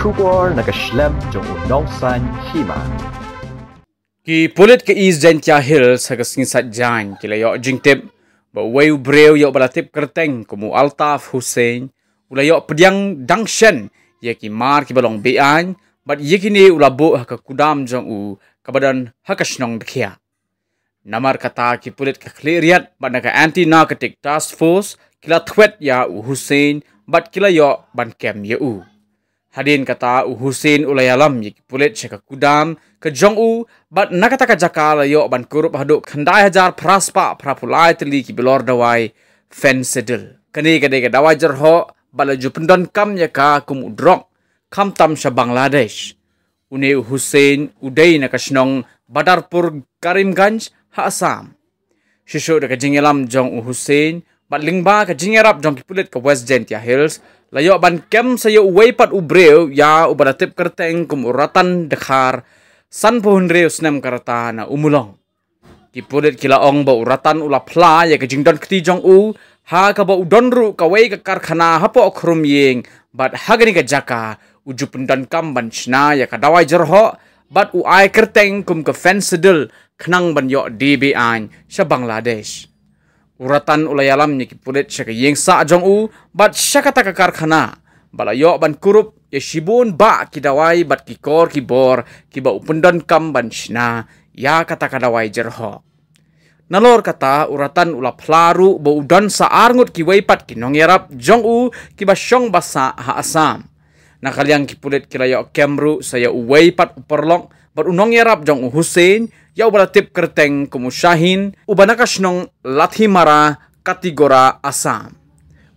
Kubor nagaslem jong unong san hima. Ki pulit ke East jan cha hil sa kasing sa jan kila yo jing tip. Ba way breo yo balatip kerteng kumu altaf Hussein. Ula yo pediang dangshen ya ki mar ki balong bian. Bat ya kini ula bu haka kudam jong u kabadan haka snong bekia. Namar kata ki pulit ke kliriat bat naka anti-narcotic task force kila tweet ya u Hussein bat kila yo ban kem ya u. Hadin kata u Husin ulayalam yik pulit seka kudam ke jong u bat nakata ka jakala yo ban kurup haduk kendai hajar praspa prapulai tili ki belor dawai fen sedil. Kani kade ke dawai jerho bala jupendon kam ya ka kum udrok kam tam sya Bangladesh. Une u Husin udai naka senong badarpur Karimganj ha asam. Shishu daka jingilam jong u Husin Pat lingba ke jingerap jongki pulit ke West Gentia Hills. Layo ban kem sayo uwei pat ubreu ya ubada tip kerteng kum uratan dekar san pohon reu senem kerta na umulong. Ki pulit kila ong ba uratan ula pla ya ke jingdon keti jong u ha ka ba udonru kawai ke karkana hapo okrum ying bat hagani ke jaka uju pendan kam ban shna ya ka dawai jerho bat u ai kerteng kum ke fansedil kenang ban yo DBI sya Bangladesh uratan ulayalam ni kipulit siya ka yeng sa ajong u bat siya ka takakarkana. Balayo ban kurup ya shibun ba kidaway bat kikor kibor kiba upundan kam ban shina ya kata kadaway jerho. Nalor kata uratan ula pelaru ba udan sa argut kiwaypat kinong yarap jong u kiba syong basa ha asam. Nakal yang kipulit kira kilayo kemru saya pat uperlong bat unong yarap jong u Hussein ya ubara tip kerteng kumu syahin, ubana kashnong lathi mara kategori Assam.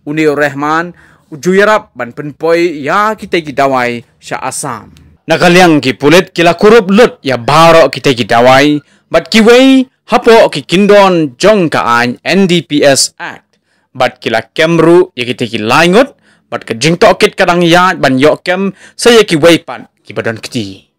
Unio Rehman, ujuyarap ban penpoi ya kita gidawai sya Assam. Nakaliang ki pulit kila kurup lut ya baro kita gidawai, bat kiwei hapo ki kindon jong kaan NDPS Act. Bat kila kemru ya kita gilaingut, bat ke jingtokit kadang ya ban yokem saya kiwei pan kibadon kiti.